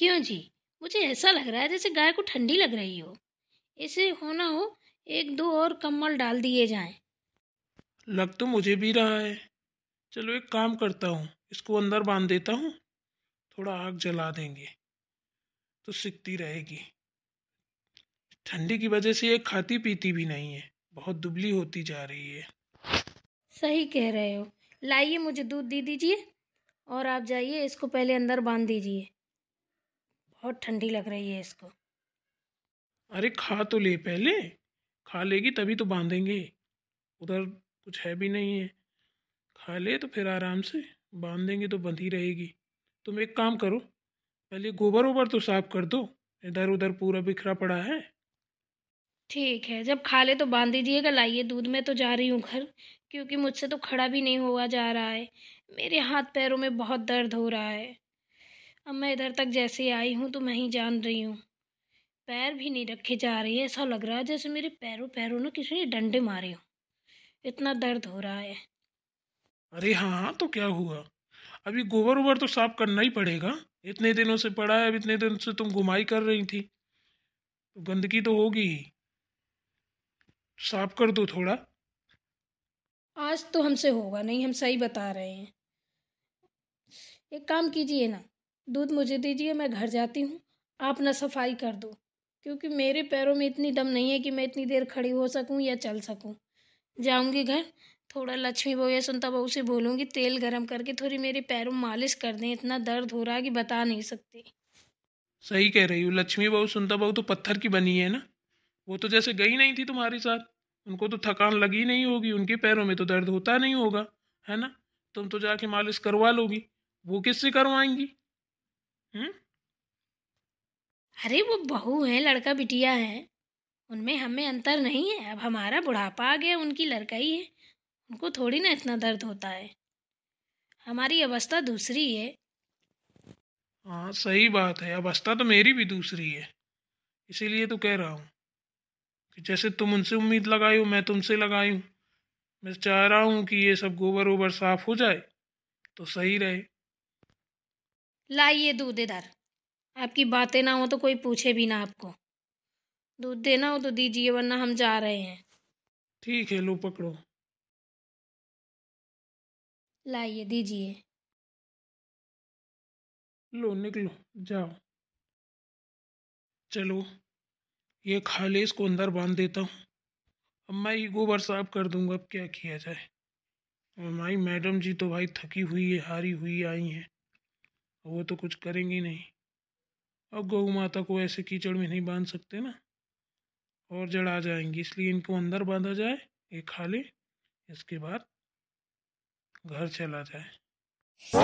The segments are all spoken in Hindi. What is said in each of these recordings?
क्यों जी मुझे ऐसा लग रहा है जैसे गाय को ठंडी लग रही हो इसे होना हो एक दो और कम्बल डाल दिए जाएं। लग तो मुझे भी रहा है चलो एक काम करता हूँ इसको अंदर बांध देता हूँ थोड़ा आग जला देंगे तो सिकती रहेगी ठंडी की वजह से ये खाती पीती भी नहीं है बहुत दुबली होती जा रही है सही कह रहे हो लाइए मुझे दूध दे दीजिए और आप जाइए इसको पहले अंदर बांध दीजिए बहुत ठंडी लग रही है इसको अरे खा तो ले पहले खा लेगी तभी तो बांधेंगे उधर कुछ है भी नहीं है खा ले तो फिर आराम से बांध देंगे तो बंधी रहेगी तुम एक काम करो पहले गोबर ओबर तो साफ कर दो इधर उधर पूरा बिखरा पड़ा है ठीक है जब खा ले तो बांध दीजिएगा लाइए दूध में तो जा रही हूँ घर क्योंकि मुझसे तो खड़ा भी नहीं हुआ जा रहा है मेरे हाथ पैरों में बहुत दर्द हो रहा है अब मैं इधर तक जैसे आई हूँ तो मैं ही जान रही हूँ पैर भी नहीं रखे जा रहे हैं ऐसा लग रहा है जैसे मेरे पैरों पैरों ने किसी ने डंडे मारे हों इतना दर्द हो रहा है अरे हाँ हाँ तो क्या हुआ अभी गोबर उबर तो साफ करना ही पड़ेगा इतने दिनों से पड़ा है अब इतने दिन से तुम घुमाई कर रही थी तो गंदगी तो होगी ही साफ कर दो थोड़ा आज तो हमसे होगा नहीं हम सही बता रहे हैं एक काम कीजिए ना दूध मुझे दीजिए मैं घर जाती हूँ आप ना सफाई कर दो क्योंकि मेरे पैरों में इतनी दम नहीं है कि मैं इतनी देर खड़ी हो सकूँ या चल सकूँ जाऊँगी घर थोड़ा लक्ष्मी बहू या सुनता बहू से बोलूँगी तेल गर्म करके थोड़ी मेरे पैरों में मालिश कर दें इतना दर्द हो रहा है कि बता नहीं सकती सही कह रही हूँ लक्ष्मी बहू सुनता बहू तो पत्थर की बनी है ना वो तो जैसे गई नहीं थी तुम्हारे साथ उनको तो थकान लगी नहीं होगी उनके पैरों में तो दर्द होता नहीं होगा है ना तुम तो जाके मालिश करवा लोगी वो किससे करवाएंगी हाँ? अरे वो बहू है लड़का बिटिया है उनमें हमें अंतर नहीं है अब हमारा बुढ़ापा आ गया उनकी लड़का ही है उनको थोड़ी ना इतना दर्द होता है हमारी अवस्था दूसरी है हाँ सही बात है अवस्था तो मेरी भी दूसरी है इसीलिए तो कह रहा हूँ कि जैसे तुम उनसे उम्मीद लगाई हो मैं तुमसे लगाई हूँ मैं चाह रहा हूँ कि ये सब गोबर ओबर साफ हो जाए तो सही रहे लाइए दूध इधर आपकी बातें ना हो तो कोई पूछे भी ना आपको दूध देना हो तो दीजिए वरना हम जा रहे हैं ठीक है लो पकड़ो लाइए दीजिए लो निकलो जाओ चलो ये खाले इसको अंदर बांध देता हूँ अब मैं ये गोबर साफ कर दूंगा अब क्या किया जाए और हमारी मैडम जी तो भाई थकी हुई है हारी हुई आई हैं वो तो कुछ करेंगी नहीं अब गौ माता को ऐसे कीचड़ में नहीं बांध सकते ना और जड़ आ जाएंगी इसलिए इनको अंदर बांधा जाए ये खा ले इसके बाद घर चला जाए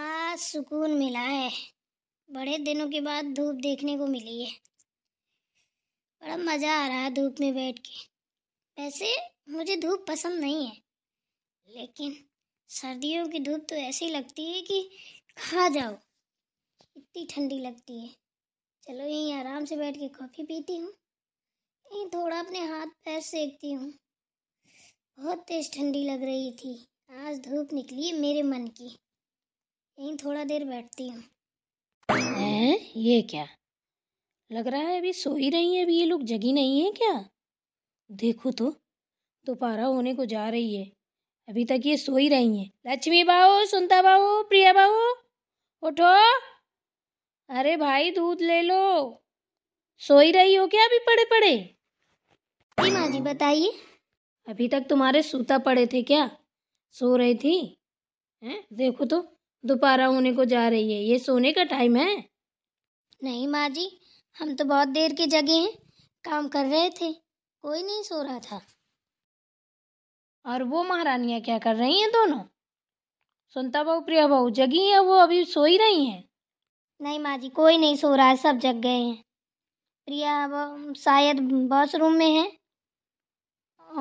आज सुकून मिला है बड़े दिनों के बाद धूप देखने को मिली है बड़ा मज़ा आ रहा है धूप में बैठ के वैसे मुझे धूप पसंद नहीं है लेकिन सर्दियों की धूप तो ऐसी लगती है कि खा जाओ इतनी ठंडी लगती है चलो यहीं आराम से बैठ के कॉफ़ी पीती हूँ यहीं थोड़ा अपने हाथ पैर सेकती हूँ बहुत तेज ठंडी लग रही थी आज धूप निकली है मेरे मन की यहीं थोड़ा देर बैठती हूँ ये क्या लग रहा है अभी सो ही रही है अभी ये लोग जगी नहीं है क्या देखो तो दोपहरा होने को जा रही है अभी तक ये सो ही रही हैं लक्ष्मी बाबू सुनता बाहू प्रिया बाहू उठो अरे भाई दूध ले लो सो ही रही हो क्या अभी पड़े पड़े जी माँ जी बताइए अभी तक तुम्हारे सूता पड़े थे क्या सो रही थी हैं देखो तो दोपहरा होने को जा रही है ये सोने का टाइम है नहीं माँ जी हम तो बहुत देर के जगे हैं काम कर रहे थे कोई नहीं सो रहा था और वो महारानियाँ क्या कर रही हैं दोनों सुनता बहू प्रिया बहू जगी हैं वो अभी सो ही रही हैं नहीं माँ जी कोई नहीं सो रहा है सब जग गए हैं प्रिया शायद वॉशरूम में है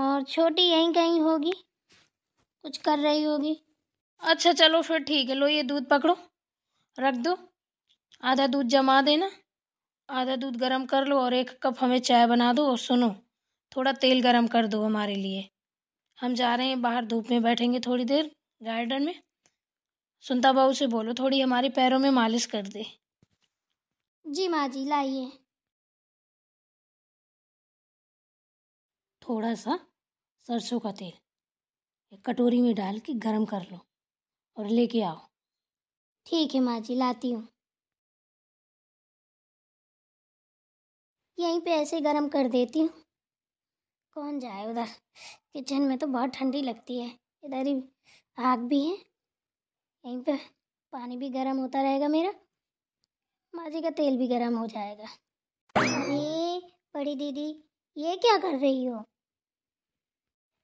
और छोटी यहीं कहीं होगी कुछ कर रही होगी अच्छा चलो फिर ठीक है लो ये दूध पकड़ो रख दो आधा दूध जमा देना आधा दूध गरम कर लो और एक कप हमें चाय बना दो और सुनो थोड़ा तेल गरम कर दो हमारे लिए हम जा रहे हैं बाहर धूप में बैठेंगे थोड़ी देर गार्डन में सुनता बहू से बोलो थोड़ी हमारे पैरों में मालिश कर दे जी माँ जी लाइए थोड़ा सा सरसों का तेल एक कटोरी में डाल के गरम कर लो और लेके आओ ठीक है माँ जी लाती हूँ यहीं पे ऐसे गरम कर देती हूँ कौन जाए उधर किचन में तो बहुत ठंडी लगती है इधर ही आग भी है यहीं पे पानी भी गर्म होता रहेगा मेरा माजी का तेल भी गर्म हो जाएगा ये बड़ी दीदी ये क्या कर रही हो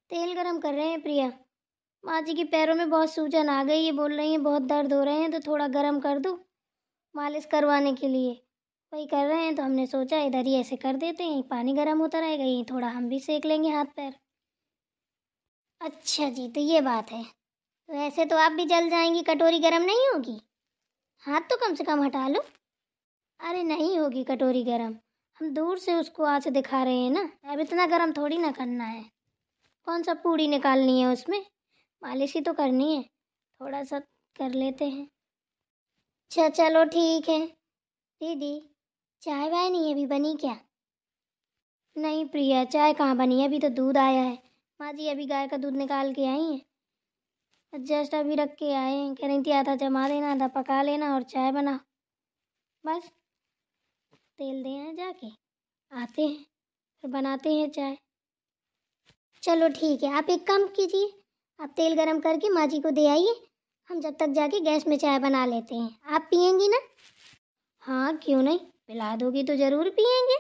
तेल गर्म कर रहे हैं प्रिया माँ जी के पैरों में बहुत सूजन आ गई है बोल रही हैं बहुत दर्द हो रहे हैं तो थोड़ा गर्म कर दो मालिश करवाने के लिए वही कर रहे हैं तो हमने सोचा इधर ही ऐसे कर देते हैं पानी गर्म होता रहेगा यहीं थोड़ा हम भी सेक लेंगे हाथ पैर अच्छा जी तो ये बात है तो ऐसे तो आप भी जल जाएंगी कटोरी गर्म नहीं होगी हाथ तो कम से कम हटा लो अरे नहीं होगी कटोरी गर्म हम दूर से उसको आज दिखा रहे हैं ना अब इतना गर्म थोड़ी ना करना है कौन सा पूड़ी निकालनी है उसमें मालिश ही तो करनी है थोड़ा सा कर लेते हैं अच्छा चलो ठीक है दीदी चाय वाय नहीं अभी बनी क्या नहीं प्रिया चाय कहाँ बनी है अभी तो दूध आया है माँ जी अभी गाय का दूध निकाल के आई हैं जस्ट अभी रख के आए हैं कह रही थी आधा जमा देना आधा पका लेना और चाय बना बस तेल दे हैं जाके आते हैं फिर बनाते हैं चाय चलो ठीक है आप एक काम कीजिए आप तेल गरम करके माँ जी को दे आइए हम जब तक जाके गैस में चाय बना लेते हैं आप पियेंगी ना हाँ क्यों नहीं पिला दोगी तो ज़रूर पियेंगे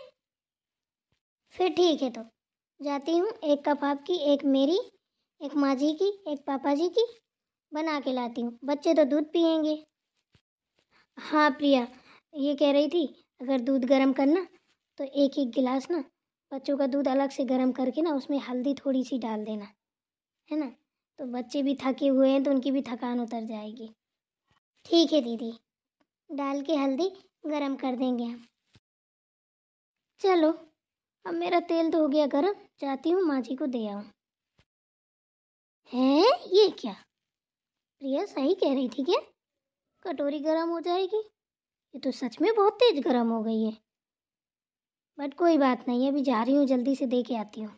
फिर ठीक है तो जाती हूँ एक कप आपकी एक मेरी एक माँ जी की एक पापा जी की बना के लाती हूँ बच्चे तो दूध पियेंगे हाँ प्रिया ये कह रही थी अगर दूध गर्म करना तो एक एक गिलास ना बच्चों का दूध अलग से गर्म करके ना उसमें हल्दी थोड़ी सी डाल देना है ना तो बच्चे भी थके हुए हैं तो उनकी भी थकान उतर जाएगी ठीक है दीदी डाल के हल्दी गर्म कर देंगे हम चलो अब मेरा तेल तो हो गया गरम जाती हूँ माँ जी को दे आऊँ हैं ये क्या प्रिया सही कह रही थी क्या कटोरी गर्म हो जाएगी ये तो सच में बहुत तेज़ गर्म हो गई है बट कोई बात नहीं अभी जा रही हूँ जल्दी से दे के आती हूँ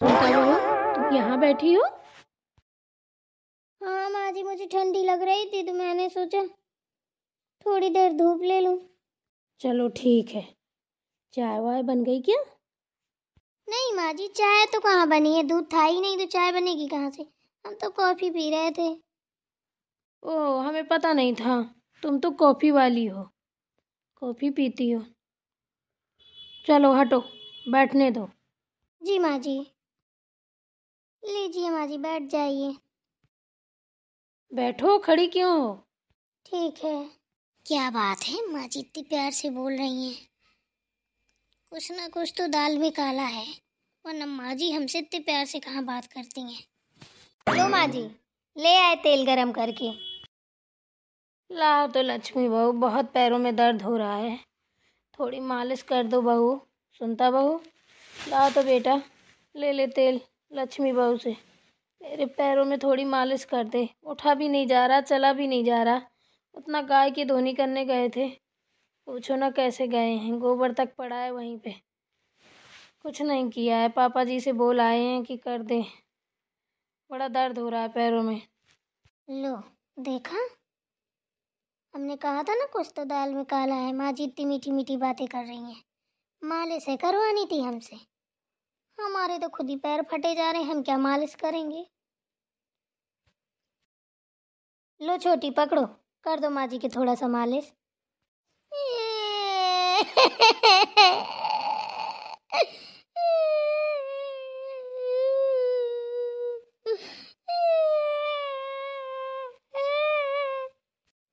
तुम यहाँ बैठी हो हाँ माँ जी मुझे ठंडी लग रही थी तो मैंने सोचा थोड़ी देर धूप ले लूँ चलो ठीक है चाय वाय बन गई क्या नहीं माँ जी चाय तो कहाँ बनी है दूध था ही नहीं तो चाय बनेगी कहाँ से हम तो कॉफ़ी पी रहे थे ओ हमें पता नहीं था तुम तो कॉफ़ी वाली हो कॉफ़ी पीती हो चलो हटो बैठने दो जी माँ जी लीजिए माँ जी बैठ जाइए बैठो खड़ी क्यों हो ठीक है क्या बात है माँ जी इतने प्यार से बोल रही हैं कुछ ना कुछ तो दाल में काला है वरना माँ जी हमसे इतने प्यार से कहाँ बात करती हैं लो माँ जी ले आए तेल गरम करके लाओ तो लक्ष्मी बहू बहुत पैरों में दर्द हो रहा है थोड़ी मालिश कर दो बहू सुनता बहू लाओ तो बेटा ले ले तेल लक्ष्मी बहू से मेरे पैरों में थोड़ी मालिश कर दे उठा भी नहीं जा रहा चला भी नहीं जा रहा उतना गाय की धोनी करने गए थे पूछो ना कैसे गए हैं गोबर तक पड़ा है वहीं पे कुछ नहीं किया है पापा जी से बोल आए हैं कि कर दे बड़ा दर्द हो रहा है पैरों में लो देखा हमने कहा था ना कुछ तो दाल में काला है माँ जी इतनी मीठी मीठी बातें कर रही हैं मालिश है करवानी थी हमसे हमारे तो खुद ही पैर फटे जा रहे हैं हम क्या मालिश करेंगे लो छोटी पकड़ो कर दो माँ जी के थोड़ा सा मालिश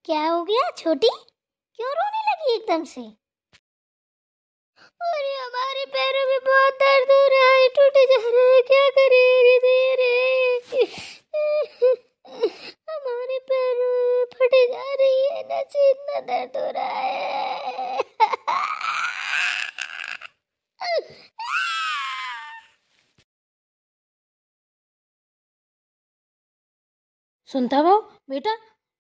क्या हो गया छोटी क्यों रोने लगी एकदम से अरे हमारे पैरों में बहुत दर्द हो रहा है टूटे जा रहे हैं क्या करें सुनता वो बेटा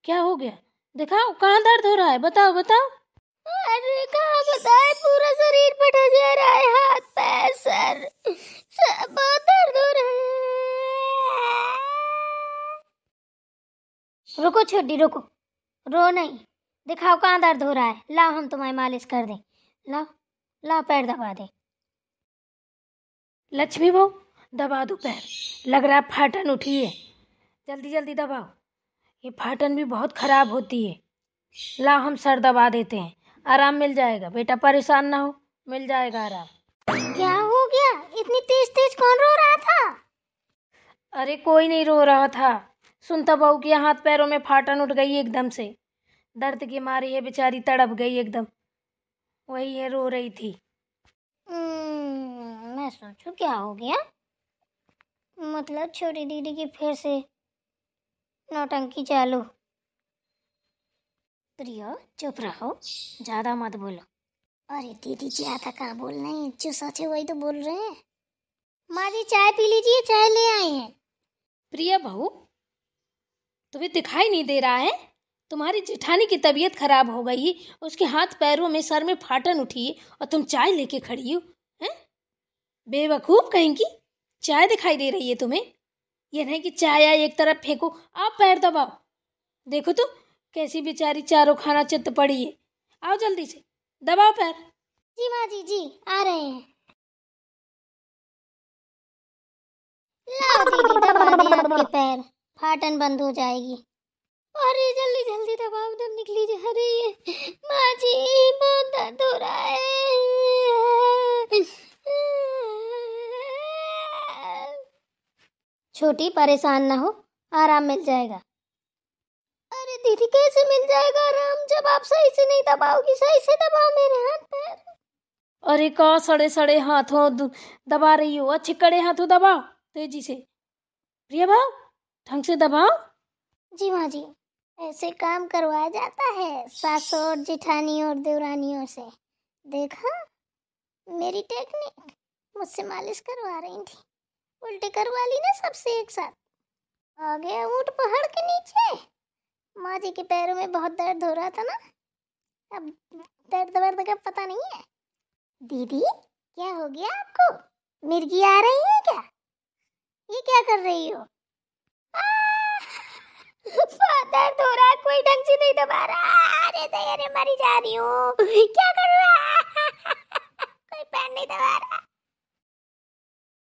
क्या हो गया दिखाओ कहाँ दर्द हो रहा है बताओ बताओ अरे कहा बताए पूरा शरीर फटा जा रहा है हाथ पैर सर सब दर्द हो रहा है रुको छोटी रुको रो नहीं दिखाओ कहाँ दर्द हो रहा है लाओ हम तुम्हारी मालिश कर दें लाओ लाओ पैर दबा दे लक्ष्मी बहू दबा दो पैर लग रहा है फाटन उठी है जल्दी जल्दी दबाओ ये फाटन भी बहुत ख़राब होती है ला हम सर दबा देते हैं आराम मिल जाएगा बेटा परेशान ना हो मिल जाएगा आराम क्या हो गया इतनी तेज तेज कौन रो रहा था अरे कोई नहीं रो रहा था सुनता बहू के हाथ पैरों में फाटन उठ गई एकदम से दर्द की मारे ये बेचारी तड़प गई एकदम वही है रो रही थी हम्म, मैं सोचू क्या हो गया मतलब छोटी दीदी की फिर से नौटंकी चालू प्रियो चुप रहो ज़्यादा मत बोलो अरे दीदी जी आता कहाँ बोल रहे हैं जो सच है वही तो बोल रहे हैं माँ जी चाय पी लीजिए चाय ले आए हैं प्रिया बहू तुम्हें दिखाई नहीं दे रहा है तुम्हारी जिठानी की तबीयत खराब हो गई है उसके हाथ पैरों में सर में फाटन उठी है और तुम चाय लेके खड़ी हो हैं बेवकूफ कहेंगी चाय दिखाई दे रही है तुम्हें ये नहीं कि चाया एक तरफ फेंको आप पैर दबाओ देखो तो कैसी बेचारी चारों खाना चित पड़ी है आओ जल्दी से दबाओ पैर जी माँ जी जी आ रहे हैं लाओ दीदी दबा दें आपके पैर फाटन बंद हो जाएगी अरे जल्दी जल्दी दबाओ दम निकली जा रही है माँ जी बहुत दर्द हो रहा है छोटी परेशान ना हो आराम मिल जाएगा अरे दीदी कैसे मिल जाएगा आराम जब आप सही से नहीं दबाओगी सही से दबाओ मेरे हाथ पैर अरे का सड़े सड़े हाथों दबा रही हो अच्छे कड़े हाथों दबाओ तेजी से प्रिया भाव ढंग से दबाओ जी माँ जी ऐसे काम करवाया जाता है सास और जिठानी और देवरानियों से देखा मेरी टेक्निक मुझसे मालिश करवा रही थी उल्टे करवा ली ना सबसे एक साथ आ गया ऊँट पहाड़ के नीचे माँ जी के पैरों में बहुत दर्द हो रहा था ना अब दर्द वर्द का पता नहीं है दीदी क्या हो गया आपको मिर्गी आ रही है क्या ये क्या कर रही हो दर्द हो रहा है कोई ढंग से नहीं दबा रहा अरे दया मरी जा रही हूँ क्या कर रहा कोई पैर नहीं दबा रहा